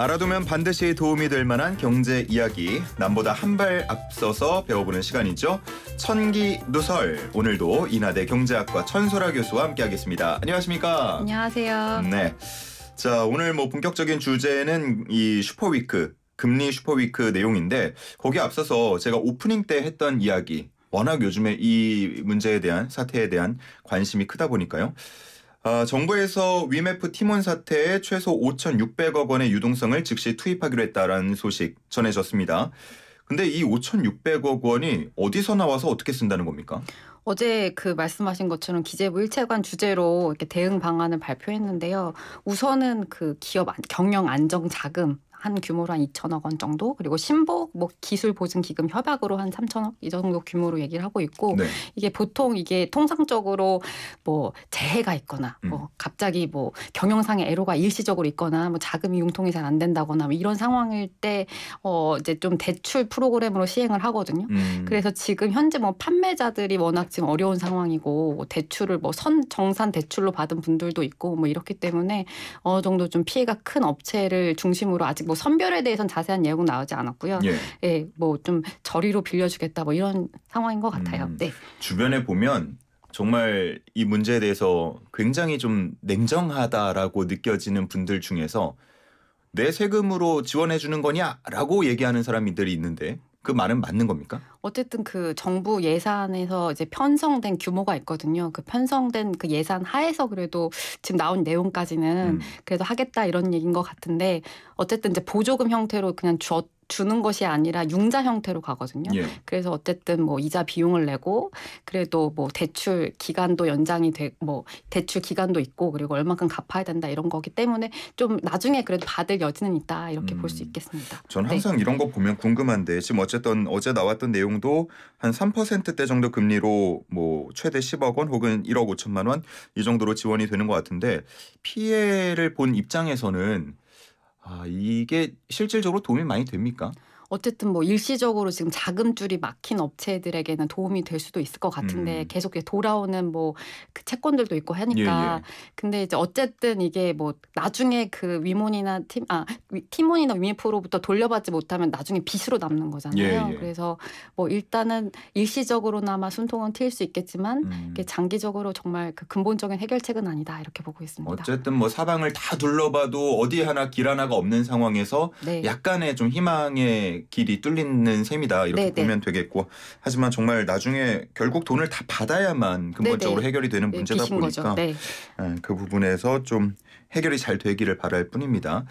알아두면 반드시 도움이 될 만한 경제 이야기 남보다 한 발 앞서서 배워보는 시간이죠. 천기 누설 오늘도 이나대 경제학과 천소라 교수와 함께하겠습니다. 안녕하십니까? 안녕하세요. 네. 자 오늘 뭐 본격적인 주제는 이 슈퍼위크 금리 슈퍼위크 내용인데 거기에 앞서서 제가 오프닝 때 했던 이야기 워낙 요즘에 이 문제에 대한 사태에 대한 관심이 크다 보니까요. 아, 정부에서 위메프 팀원 사태에 최소 5,600억 원의 유동성을 즉시 투입하기로 했다라는 소식 전해졌습니다. 근데 이 5,600억 원이 어디서 나와서 어떻게 쓴다는 겁니까? 어제 그 말씀하신 것처럼 기재부 일체관 주제로 이렇게 대응 방안을 발표했는데요. 우선은 그 기업 경영 안정 자금 한 규모로 한 2천억 원 정도 그리고 신복 뭐 기술 보증 기금 협약으로 한 3천억 이 정도 규모로 얘기를 하고 있고 네. 이게 보통 이게 통상적으로 뭐 재해가 있거나 음. 뭐 갑자기 뭐 경영상의 애로가 일시적으로 있거나 뭐 자금이 융통이 잘 안 된다거나 뭐 이런 상황일 때 어 이제 좀 대출 프로그램으로 시행을 하거든요. 음. 그래서 지금 현재 뭐 판매자들이 워낙 지금 어려운 상황이고 뭐 대출을 뭐 선 정산 대출로 받은 분들도 있고 뭐 이렇기 때문에 어느 정도 좀 피해가 큰 업체를 중심으로 아직 뭐 선별에 대해서는 자세한 예고 나오지 않았고요. 예, 예 뭐 좀 저리로 빌려주겠다 뭐 이런 상황인 것 같아요. 음, 네. 주변에 보면 정말 이 문제에 대해서 굉장히 좀 냉정하다라고 느껴지는 분들 중에서 내 세금으로 지원해 주는 거냐라고 얘기하는 사람들이 있는데 그 말은 맞는 겁니까? 어쨌든 그 정부 예산에서 이제 편성된 규모가 있거든요. 그 편성된 그 예산 하에서 그래도 지금 나온 내용까지는 음. 그래도 하겠다 이런 얘기인 것 같은데 어쨌든 이제 보조금 형태로 그냥 주었 주는 것이 아니라 융자 형태로 가거든요. 예. 그래서 어쨌든 뭐 이자 비용을 내고 그래도 뭐 대출 기간도 연장이 돼뭐 대출 기간도 있고 그리고 얼마큼 갚아야 된다 이런 거기 때문에 좀 나중에 그래도 받을 여지는 있다 이렇게 음. 볼수 있겠습니다. 전 네. 항상 네. 이런 거 보면 궁금한데 지금 어쨌든 어제 나왔던 내용도 한 3%대 정도 금리로 뭐 최대 10억 원 혹은 1억 5천만 원 이 정도로 지원이 되는 것 같은데 피해를 본 입장에서는 아, 이게 실질적으로 도움이 많이 됩니까? 어쨌든 뭐 일시적으로 지금 자금줄이 막힌 업체들에게는 도움이 될 수도 있을 것 같은데 음. 계속 돌아오는 뭐 그 채권들도 있고 하니까 예, 예. 근데 이제 어쨌든 이게 뭐 나중에 그 위문이나 팀아 팀원이나 위미프로부터 돌려받지 못하면 나중에 빚으로 남는 거잖아요. 예, 예, 그래서 뭐 일단은 일시적으로나마 숨통은 트일 수 있겠지만 음. 이게 장기적으로 정말 그 근본적인 해결책은 아니다 이렇게 보고 있습니다. 어쨌든 뭐 사방을 다 둘러봐도 어디 하나 길 하나가 없는 상황에서 네. 약간의 좀 희망의 길이 뚫리는 셈이다 이렇게 네네. 보면 되겠고 하지만 정말 나중에 결국 돈을 다 받아야만 근본적으로 네네. 해결이 되는 문제다 예, 보니까 네. 예, 그 부분에서 좀 해결이 잘 되기를 바랄 뿐입니다.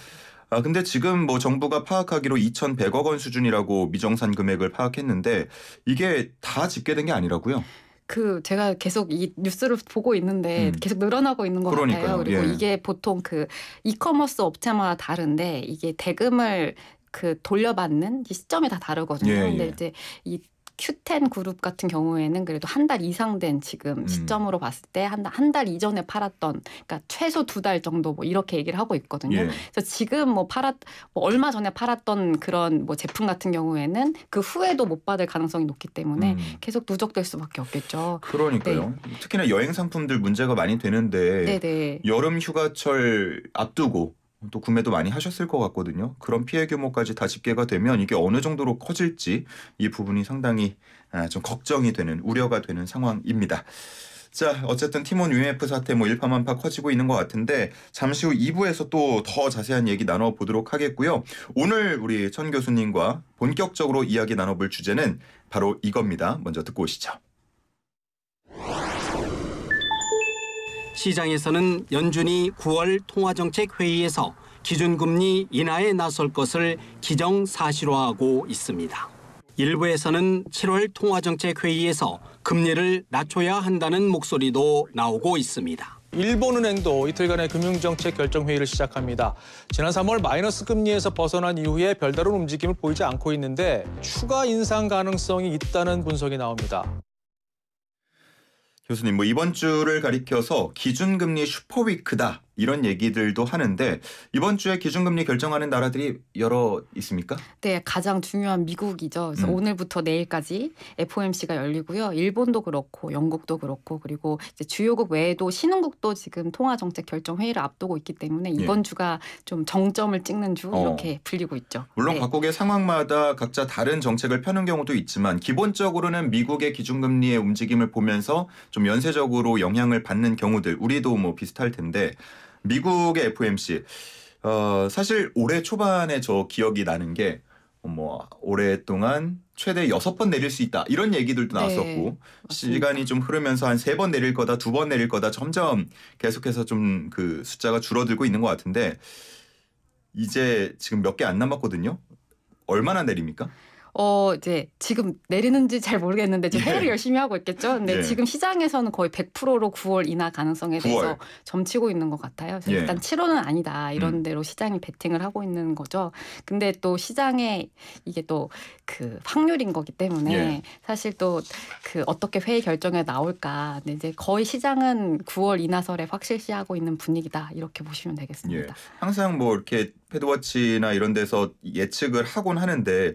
아, 근데 지금 뭐 정부가 파악하기로 2,100억 원 수준이라고 미정산 금액을 파악했는데 이게 다 집계된 게 아니라고요? 그 제가 계속 이 뉴스를 보고 있는데 음. 계속 늘어나고 있는 것 그러니까요. 같아요. 그리고 예. 이게 보통 그 이커머스 업체마다 다른데 이게 대금을 그 돌려받는 시점이 다 다르거든요. 예, 근데 예. 이제 이 큐텐 그룹 같은 경우에는 그래도 한 달 이상 된 지금 음. 시점으로 음. 봤을 때한한달 이전에 팔았던 그러니까 최소 두 달 정도 뭐 이렇게 얘기를 하고 있거든요. 예. 그래서 지금 뭐 팔았 뭐 얼마 전에 팔았던 그런 뭐 제품 같은 경우에는 그 후에도 못 받을 가능성이 높기 때문에 음. 계속 누적될 수밖에 없겠죠. 그러니까요. 네. 특히나 여행 상품들 문제가 많이 되는데 네네. 네. 여름 휴가철 앞두고 또 구매도 많이 하셨을 것 같거든요. 그런 피해 규모까지 다 집계가 되면 이게 어느 정도로 커질지 이 부분이 상당히 아, 좀 걱정이 되는 우려가 되는 상황입니다. 자, 어쨌든 팀원 UMF 사태 뭐 일파만파 커지고 있는 것 같은데 잠시 후 2부에서 또 더 자세한 얘기 나눠보도록 하겠고요. 오늘 우리 천 교수님과 본격적으로 이야기 나눠볼 주제는 바로 이겁니다. 먼저 듣고 오시죠. 시장에서는 연준이 9월 통화정책회의에서 기준금리 인하에 나설 것을 기정사실화하고 있습니다. 일부에서는 7월 통화정책회의에서 금리를 낮춰야 한다는 목소리도 나오고 있습니다. 일본은행도 이틀간의 금융정책 결정회의를 시작합니다. 지난 3월 마이너스 금리에서 벗어난 이후에 별다른 움직임을 보이지 않고 있는데 추가 인상 가능성이 있다는 분석이 나옵니다. 교수님, 뭐 이번 주를 가리켜서 기준금리 슈퍼위크다 이런 얘기들도 하는데 이번 주에 기준금리 결정하는 나라들이 여러 있습니까? 네, 가장 중요한 미국이죠. 그래서 음. 오늘부터 내일까지 FOMC가 열리고요. 일본도 그렇고 영국도 그렇고 그리고 주요국 외에도 신흥국도 지금 통화 정책 결정 회의를 앞두고 있기 때문에 이번 예. 주가 좀 정점을 찍는 주 어. 이렇게 어. 불리고 있죠. 물론 네. 각국의 상황마다 각자 다른 정책을 펴는 경우도 있지만 기본적으로는 미국의 기준금리의 움직임을 보면서 좀 연쇄적으로 영향을 받는 경우들 우리도 뭐 비슷할 텐데 미국의 FOMC. 어, 사실 올해 초반에 저 기억이 나는 게뭐 오랫동안 최대 여섯 번 내릴 수 있다 이런 얘기들도 네, 나왔었고 네, 시간이 좀 흐르면서 한 세 번 내릴 거다 두 번 내릴 거다 점점 계속해서 좀 그 숫자가 줄어들고 있는 것 같은데 이제 지금 몇 개 안 남았거든요. 얼마나 내립니까? 어 이제 지금 내리는지 잘 모르겠는데 지금 네. 회의를 네. 열심히 하고 있겠죠. 근데 네. 지금 시장에서는 거의 100%로 9월 인하 가능성에 대해서 9월. 점치고 있는 것 같아요. 그래서 예. 일단 7월은 아니다 이런 음. 대로 시장이 베팅을 하고 있는 거죠. 근데 또 시장에 이게 또 그 확률인 거기 때문에 예. 사실 또 그 어떻게 회의 결정에 나올까. 근데 이제 거의 시장은 9월 인하설에 확실시하고 있는 분위기다 이렇게 보시면 예. 되겠습니다. 예. 항상 뭐 이렇게 패드워치나 이런 데서 예측을 하곤 하는데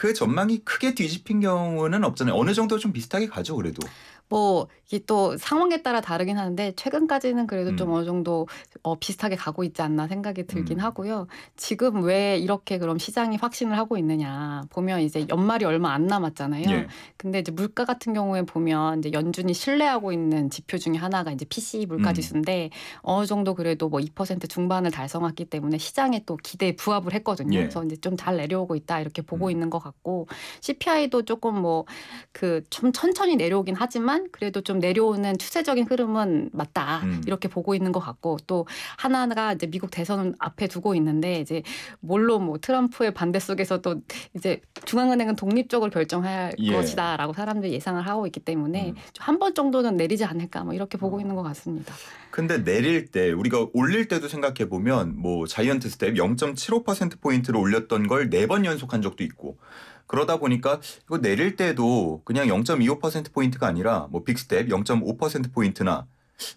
그 전망이 크게 뒤집힌 경우는 없잖아요. 어느 정도 좀 비슷하게 가죠, 그래도. 뭐 이게 또 상황에 따라 다르긴 하는데 최근까지는 그래도 음. 좀 어느 정도 어, 비슷하게 가고 있지 않나 생각이 들긴 음. 하고요. 지금 왜 이렇게 그럼 시장이 확신을 하고 있느냐 보면 이제 연말이 얼마 안 남았잖아요. 예. 근데 이제 물가 같은 경우에 보면 이제 연준이 신뢰하고 있는 지표 중에 하나가 이제 p c 물가 음. 지수인데 음. 어느 정도 그래도 뭐 2% 중반을 달성했기 때문에 시장에 또 기대에 부합을 했거든요. 예. 그래서 이제 좀 잘 내려오고 있다 이렇게 보고 음. 있는 것 같고 CPI도 조금 뭐 그 좀 천천히 내려오긴 하지만 있지만 그래도 좀 내려오는 추세적인 흐름은 맞다 음. 이렇게 보고 있는 것 같고 또 하나가 이제 미국 대선 앞에 두고 있는데 이제 뭘로 뭐 트럼프의 반대 속에서 또 이제 중앙은행은 독립적으로 결정할 예. 것이다라고 사람들이 예상을 하고 있기 때문에 음. 한번 정도는 내리지 않을까 뭐 이렇게 보고 어. 있는 것 같습니다. 근데 내릴 때 우리가 올릴 때도 생각해 보면 뭐 자이언트 스텝 0.75% 포인트로 올렸던 걸 네 번 연속한 적도 있고 그러다 보니까 이거 내릴 때도 그냥 0.25%포인트가 아니라 뭐 빅스텝 0.5%포인트나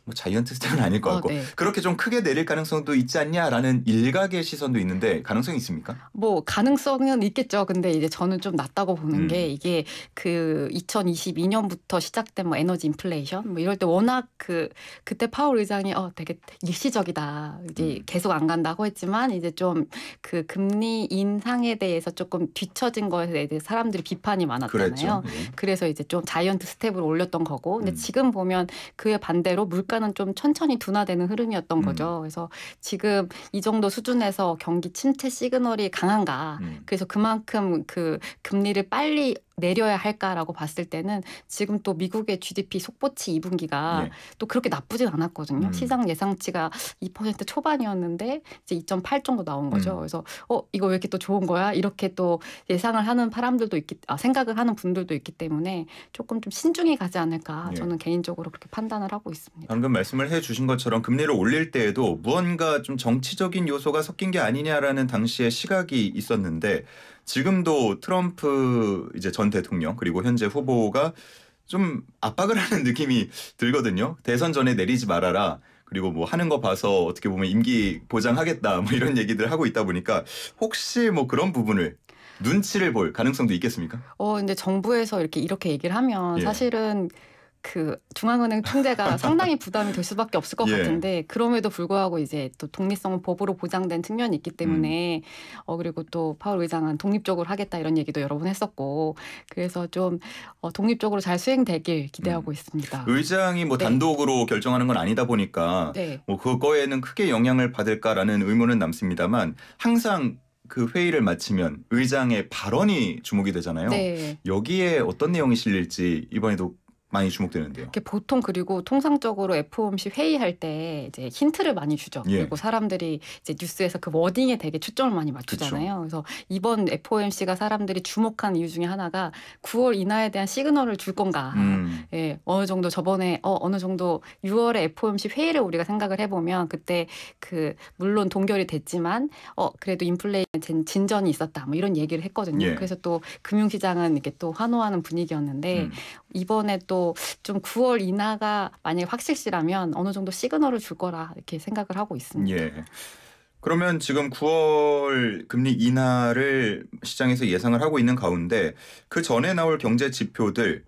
뭐 자이언트 스텝은 아닐 것 어, 같고 어, 네. 그렇게 좀 크게 내릴 가능성도 있지 않냐라는 일각의 시선도 있는데 가능성이 있습니까? 뭐 가능성은 있겠죠. 근데 이제 저는 좀 낮다고 보는 음. 게 이게 그 2022년부터 시작된 뭐 에너지 인플레이션 뭐 이럴 때 워낙 그 그때 파월 의장이 어 되게 일시적이다 이제 음. 계속 안 간다고 했지만 이제 좀 그 금리 인상에 대해서 조금 뒤처진 거에 대해 사람들이 비판이 많았잖아요. 네. 그래서 이제 좀 자이언트 스텝을 올렸던 거고 근데 음. 지금 보면 그에 반대로 물가는 좀 천천히 둔화되는 흐름이었던 음. 거죠. 그래서 지금 이 정도 수준에서 경기 침체 시그널이 강한가. 음. 그래서 그만큼 그 금리를 빨리 내려야 할까라고 봤을 때는 지금 또 미국의 GDP 속보치 2분기가 네. 예. 또 그렇게 나쁘진 않았거든요. 음. 시장 예상치가 2% 초반이었는데 이제 2.8 정도 나온 거죠. 음. 그래서 어 이거 왜 이렇게 또 좋은 거야? 이렇게 또 예상을 하는 사람들도 있기 아, 생각을 하는 분들도 있기 때문에 조금 좀 신중히 가지 않을까 예. 저는 개인적으로 그렇게 판단을 하고 있습니다. 방금 말씀을 해주신 것처럼 금리를 올릴 때에도 무언가 좀 정치적인 요소가 섞인 게 아니냐라는 당시의 시각이 있었는데 지금도 트럼프 이제 전 대통령 그리고 현재 후보가 좀 압박을 하는 느낌이 들거든요. 대선 전에 내리지 말아라. 그리고 뭐 하는 거 봐서 어떻게 보면 임기 보장하겠다 뭐 이런 얘기들 하고 있다 보니까 혹시 뭐 그런 부분을 눈치를 볼 가능성도 있겠습니까? 어, 근데 정부에서 이렇게 이렇게 얘기를 하면 예. 사실은 그 중앙은행 총재가 상당히 부담이 될 수밖에 없을 것 예. 같은데 그럼에도 불구하고 이제 또 독립성은 법으로 보장된 측면이 있기 때문에 음. 어 그리고 또 파월 의장은 독립적으로 하겠다 이런 얘기도 여러 번 했었고 그래서 좀 어, 독립적으로 잘 수행되길 기대하고 음. 있습니다. 의장이 뭐 네. 단독으로 결정하는 건 아니다 보니까 네. 뭐 그거에는 크게 영향을 받을까라는 의문은 남습니다만 항상 그 회의를 마치면 의장의 발언이 주목이 되잖아요. 네. 여기에 어떤 내용이 실릴지 이번에도 많이 주목되는데요. 보통 그리고 통상적으로 FOMC 회의할 때 이제 힌트를 많이 주죠. 예. 그리고 사람들이 이제 뉴스에서 그 워딩에 되게 초점을 많이 맞추잖아요. 그쵸. 그래서 이번 FOMC가 사람들이 주목한 이유 중에 하나가 9월 인하에 대한 시그널을 줄 건가. 음. 예, 어느 정도 저번에 어, 어느 정도 6월에 FOMC 회의를 우리가 생각을 해보면 그때 그 물론 동결이 됐지만 어 그래도 인플레이 션 진전이 있었다. 뭐 이런 얘기를 했거든요. 예. 그래서 또 금융시장은 이렇게 또 환호하는 분위기였는데 음. 이번에 또좀 9월 이나가 만약에 확실시라면 어느 정도 시그널을 줄 거라 이렇게 생각을 하고 있습니다. 예. 그러면 지금 9월 금리 인하를 시장에서 예상을 하고 있는 가운데 그 전에 나올 경제 지표들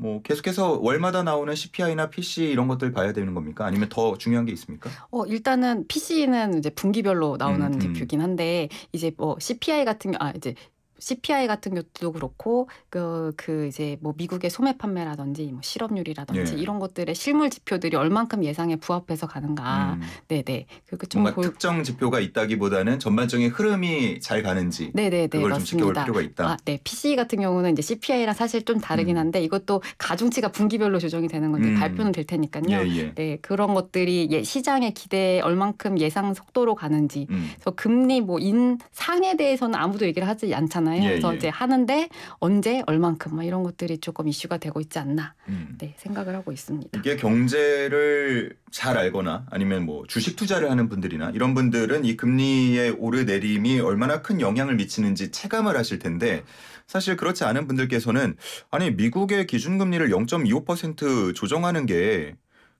뭐 계속해서 월마다 나오는 CPI나 PC 이런 것들 봐야 되는 겁니까? 아니면 더 중요한 게 있습니까? 어 일단은 PC는 이제 분기별로 나오는 음, 음. 대표긴 한데 이제 뭐 CPI 같은 아 이제 CPI 같은 것도 그렇고 그, 그 이제 뭐 미국의 소매 판매라든지 뭐 실업률이라든지 예. 이런 것들의 실물 지표들이 얼만큼 예상에 부합해서 가는가. 음. 네네. 그렇게 좀 뭔가 볼... 특정 지표가 있다기보다는 전반적인 흐름이 잘 가는지 네네네, 그걸 맞습니다. 좀 지켜볼 필요가 있다. 아, 네. p c 같은 경우는 이제 CPI랑 사실 좀 다르긴 음. 한데 이것도 가중치가 분기별로 조정이 되는 건데 음. 발표는 될 테니까요. 예, 예. 네 그런 것들이 예, 시장의 기대에 얼만큼 예상 속도로 가는지. 음. 그래서 금리 뭐 인상에 대해서는 아무도 얘기를 하지 않잖아요. 있잖아요. 예, 그래서 예. 이제 하는데 언제 얼만큼 뭐 이런 것들이 조금 이슈가 되고 있지 않나 음. 네, 생각을 하고 있습니다. 이게 경제를 잘 알거나 아니면 뭐 주식 투자를 하는 분들이나 이런 분들은 이 금리의 오르내림이 얼마나 큰 영향을 미치는지 체감을 하실 텐데 사실 그렇지 않은 분들께서는 아니 미국의 기준금리를 0.25% 조정하는 게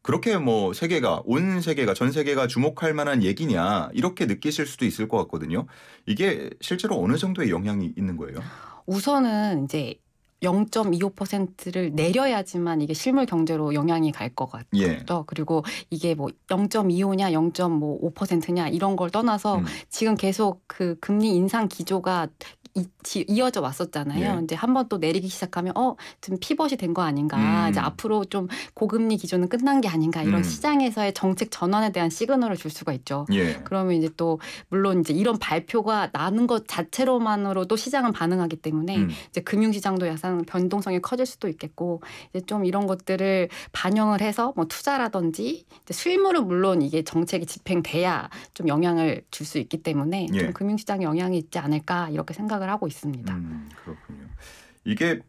그렇게 뭐 세계가 온 세계가 전 세계가 주목할 만한 얘기냐 이렇게 느끼실 수도 있을 것 같거든요. 이게 실제로 어느 정도의 영향이 있는 거예요? 우선은 이제 0.25%를 내려야지만 이게 실물 경제로 영향이 갈 것 같죠. 예. 그리고 이게 뭐 0.25냐 0.5%냐 이런 걸 떠나서 음. 지금 계속 그 금리 인상 기조가 이, 이 어져 왔었잖아요. 예. 이제 한 번 또 내리기 시작하면 어, 지금 피벗이 된 거 아닌가. 음. 이제 앞으로 좀 고금리 기조는 끝난 게 아닌가. 이런 음. 시장에서의 정책 전환에 대한 시그널을 줄 수가 있죠. 예. 그러면 이제 또 물론 이제 이런 발표가 나는 것 자체로만으로도 시장은 반응하기 때문에 음. 이제 금융 시장도 약간 변동성이 커질 수도 있겠고 이제 좀 이런 것들을 반영을 해서 뭐 투자라든지 이제 실익률은 물론 이게 정책이 집행돼야 좀 영향을 줄 수 있기 때문에 예. 좀 금융 시장 에 영향이 있지 않을까 이렇게 생각 생각을 하고 있습니다. 음, 그렇군요. 이게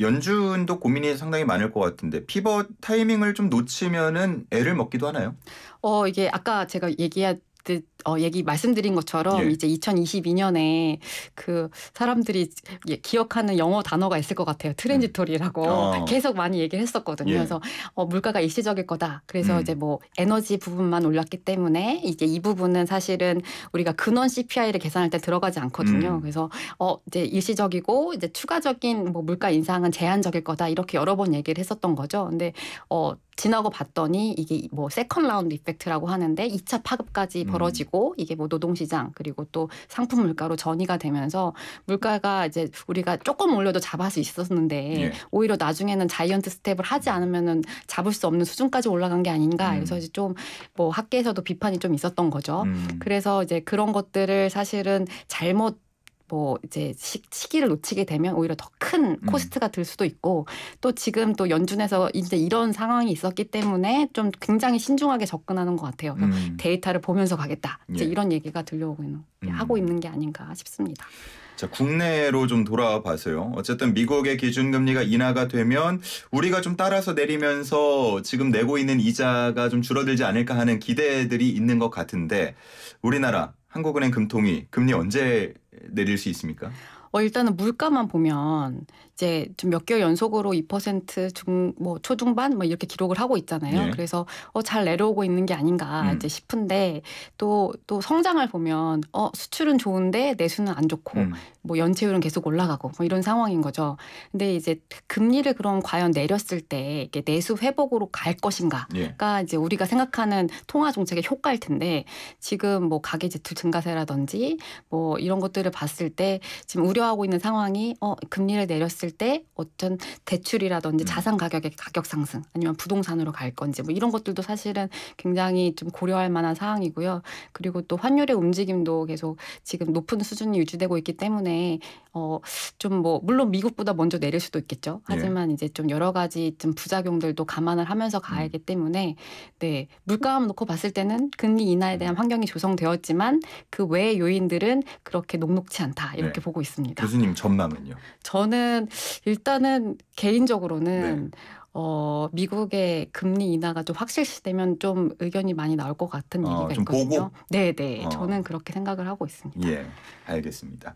연준도 고민이 상당히 많을 것 같은데 피벗 타이밍을 좀 놓치면은 애를 먹기도 하나요? 어 이게 아까 제가 얘기한 그, 어, 얘기 말씀드린 것처럼 예. 이제 2022년에 그 사람들이 예, 기억하는 영어 단어가 있을 것 같아요. 트랜지토리라고 음. 어. 계속 많이 얘기를 했었거든요. 예. 그래서 어, 물가가 일시적일 거다. 그래서 음. 이제 뭐 에너지 부분만 올랐기 때문에 이제 이 부분은 사실은 우리가 근원 CPI를 계산할 때 들어가지 않거든요. 음. 그래서 어 이제 일시적이고 이제 추가적인 뭐 물가 인상은 제한적일 거다 이렇게 여러 번 얘기를 했었던 거죠. 근데 어 지나고 봤더니 이게 뭐 세컨 라운드 이펙트라고 하는데 2차 파급까지 음. 벌어지고 음. 이게 뭐 노동시장 그리고 또 상품 물가로 전이가 되면서 물가가 이제 우리가 조금 올려도 잡을 수 있었는데 예. 오히려 나중에는 자이언트 스텝을 하지 않으면은 잡을 수 없는 수준까지 올라간 게 아닌가 음. 그래서 이제 좀 뭐 학계에서도 비판이 좀 있었던 거죠. 음. 그래서 이제 그런 것들을 사실은 잘못 뭐 이제 시, 기를 놓치게 되면 오히려 더큰 음. 코스트가 들 수도 있고 또 지금 또 연준에서 이제 이런 상황이 있었기 때문에 좀 굉장히 신중하게 접근하는 것 같아요. 음. 데이터를 보면서 가겠다. 이제 예. 이런 얘기가 들려오고 있는 음. 하고 있는 게 아닌가 싶습니다. 자, 국내로 좀 돌아와 봐서요. 어쨌든 미국의 기준금리가 인하가 되면 우리가 좀 따라서 내리면서 지금 내고 있는 이자가 좀 줄어들지 않을까 하는 기대들이 있는 것 같은데 우리나라 한국은행 금통위 금리 언제 내릴 수 있습니까? 어, 일단은 물가만 보면 이제 좀 몇 개월 연속으로 2%중 뭐 초중반 뭐 이렇게 기록을 하고 있잖아요. 네. 그래서 어, 잘 내려오고 있는 게 아닌가 음. 이제 싶은데 또또 또 성장을 보면 어, 수출은 좋은데 내수는 안 좋고 음. 뭐 연체율은 계속 올라가고 뭐 이런 상황인 거죠. 근데 이제 금리를 그럼 과연 내렸을 때 이게 내수 회복으로 갈 것인가가 네. 이제 우리가 생각하는 통화 정책의 효과일 텐데 지금 뭐 가계 지출 증가세라든지 뭐 이런 것들을 봤을 때 지금 우리 우려하고 있는 상황이 어, 금리를 내렸을 때 어떤 대출이라든지 음. 자산 가격의 가격 상승 아니면 부동산으로 갈 건지 뭐 이런 것들도 사실은 굉장히 좀 고려할 만한 사항이고요. 그리고 또 환율의 움직임도 계속 지금 높은 수준이 유지되고 있기 때문에 어, 좀 뭐 물론 미국보다 먼저 내릴 수도 있겠죠. 예. 하지만 예. 이제 좀 여러 가지 좀 부작용들도 감안을 하면서 가야기 음. 하 때문에 네 물가만 놓고 봤을 때는 금리 인하에 대한 음. 환경이 조성되었지만 그 외의 요인들은 그렇게 녹록치 않다 이렇게 네. 보고 있습니다. 있습니다. 교수님 전망은요? 저는 일단은 개인적으로는 네. 어, 미국의 금리 인하가 좀 확실시되면 좀 의견이 많이 나올 것 같은 어, 얘기가 있거든요. 보고? 네, 네. 어. 저는 그렇게 생각을 하고 있습니다. 예, 알겠습니다.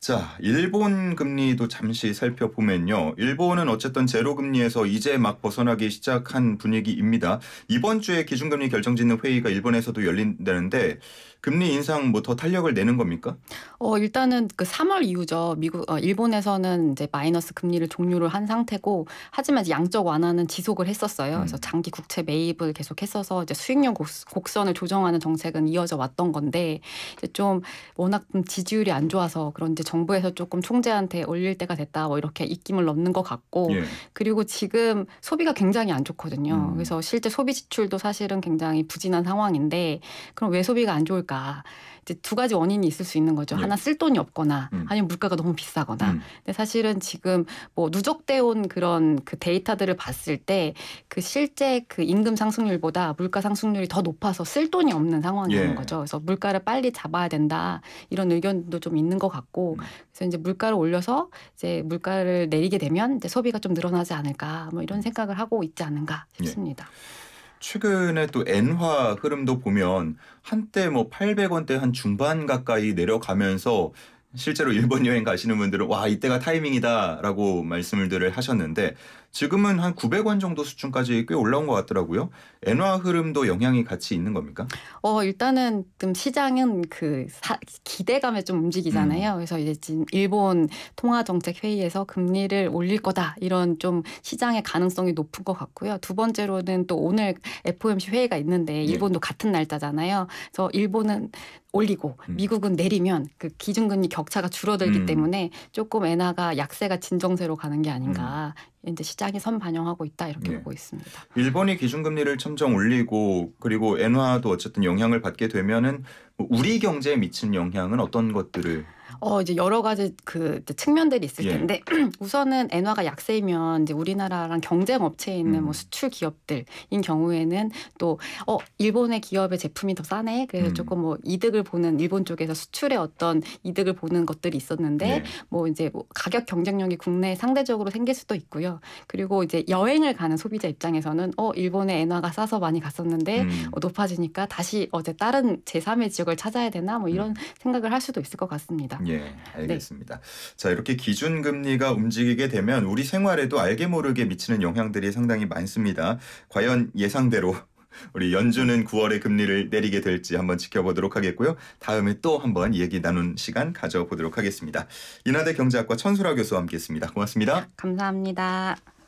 자, 일본 금리도 잠시 살펴보면요. 일본은 어쨌든 제로 금리에서 이제 막 벗어나기 시작한 분위기입니다. 이번 주에 기준금리 결정짓는 회의가 일본에서도 열린다는데 금리 인상 뭐 더 탄력을 내는 겁니까? 어, 일단은 그 3월 이후죠. 미국 어, 일본에서는 이제 마이너스 금리를 종료를 한 상태고 하지만 양적 완화는 지속을 했었어요. 음. 그래서 장기 국채 매입을 계속했어서 이제 수익률 곡, 선을 조정하는 정책은 이어져 왔던 건데 이제 좀 워낙 좀 지지율이 안 좋아서 그런지 정부에서 조금 총재한테 올릴 때가 됐다 뭐 이렇게 입김을 넘는 것 같고 예. 그리고 지금 소비가 굉장히 안 좋거든요. 음. 그래서 실제 소비 지출도 사실은 굉장히 부진한 상황인데 그럼 왜 소비가 안 좋을까? 이제 두 가지 원인이 있을 수 있는 거죠. 네. 하나 쓸 돈이 없거나 음. 아니면 물가가 너무 비싸거나. 음. 근데 사실은 지금 뭐 누적돼 온 그런 그 데이터들을 봤을 때 그 실제 그 임금 상승률보다 물가 상승률이 더 높아서 쓸 돈이 없는 상황이라는 예. 거죠. 그래서 물가를 빨리 잡아야 된다 이런 의견도 좀 있는 것 같고 음. 그래서 이제 물가를 올려서 이제 물가를 내리게 되면 이제 소비가 좀 늘어나지 않을까 뭐 이런 음. 생각을 하고 있지 않은가 예. 싶습니다. 예. 최근에 또 엔화 흐름도 보면 한때 뭐 800원대 한 중반 가까이 내려가면서 실제로 일본 여행 가시는 분들은 와 이때가 타이밍이다라고 말씀들을 하셨는데 지금은 한 900원 정도 수준까지 꽤 올라온 것 같더라고요. 엔화 흐름도 영향이 같이 있는 겁니까? 어 일단은 좀 시장은 그 사, 기대감에 좀 움직이잖아요. 음. 그래서 이제 지금 일본 통화 정책 회의에서 금리를 올릴 거다 이런 좀 시장의 가능성이 높은 것 같고요. 두 번째로는 또 오늘 FOMC 회의가 있는데 예. 일본도 네. 같은 날짜잖아요. 그래서 일본은 올리고 음. 미국은 내리면 그 기준금리 격차가 줄어들기 음. 때문에 조금 엔화가 약세가 진정세로 가는 게 아닌가 음. 이제 시장이 선반영하고 있다 이렇게 네. 보고 있습니다. 일본이 기준금리를 점점 올리고 그리고 엔화도 어쨌든 영향을 받게 되면은 뭐 우리 경제에 미친 영향은 어떤 것들을 어 이제 여러 가지 그 측면들이 있을 예. 텐데 우선은 엔화가 약세이면 이제 우리나라랑 경쟁 업체에 있는 뭐 음. 뭐 수출 기업들인 경우에는 또 어 일본의 기업의 제품이 더 싸네 그래서 음. 조금 뭐 이득을 보는 일본 쪽에서 수출에 어떤 이득을 보는 것들이 있었는데 예. 뭐 이제 뭐 가격 경쟁력이 국내에 상대적으로 생길 수도 있고요 그리고 이제 여행을 가는 소비자 입장에서는 어 일본의 엔화가 싸서 많이 갔었는데 음. 어, 높아지니까 다시 어제 다른 제3의 지역을 찾아야 되나 뭐 음. 이런 생각을 할 수도 있을 것 같습니다. 예, 네. 알겠습니다. 네. 자, 이렇게 기준 금리가 움직이게 되면 우리 생활에도 알게 모르게 미치는 영향들이 상당히 많습니다. 과연 예상대로 우리 연준은 9월에 금리를 내리게 될지 한번 지켜보도록 하겠고요. 다음에 또 한번 얘기 나눈 시간 가져보도록 하겠습니다. 이나대 경제학과 천수라 교수와 함께했습니다. 고맙습니다. 감사합니다.